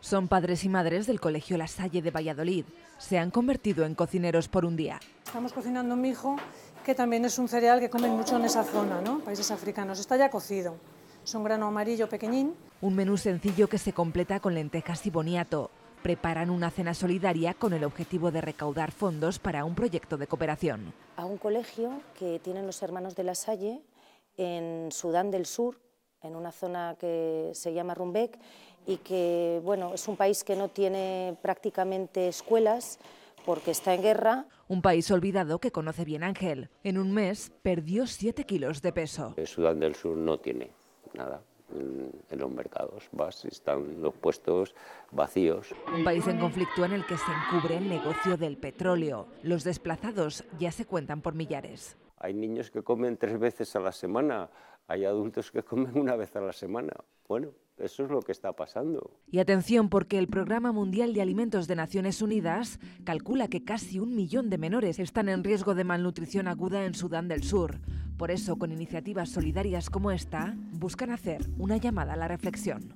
Son padres y madres del Colegio La Salle de Valladolid. Se han convertido en cocineros por un día. Estamos cocinando mijo, que también es un cereal que comen mucho en esa zona, ¿no? Países africanos. Está ya cocido. Es un grano amarillo pequeñín. Un menú sencillo que se completa con lentejas y boniato. Preparan una cena solidaria con el objetivo de recaudar fondos para un proyecto de cooperación. A un colegio que tienen los hermanos de La Salle en Sudán del Sur, en una zona que se llama Rumbek, y que bueno, es un país que no tiene prácticamente escuelas porque está en guerra. Un país olvidado que conoce bien Ángel. En un mes perdió 7 kilos de peso. El eh, Sudán del Sur no tiene nada en, los mercados. Vas, están los puestos vacíos. Un país en conflicto en el que se encubre el negocio del petróleo. Los desplazados ya se cuentan por millares. Hay niños que comen tres veces a la semana. Hay adultos que comen una vez a la semana. Bueno, eso es lo que está pasando. Y atención, porque el Programa Mundial de Alimentos de Naciones Unidas calcula que casi un millón de menores están en riesgo de malnutrición aguda en Sudán del Sur. Por eso, con iniciativas solidarias como esta, buscan hacer una llamada a la reflexión.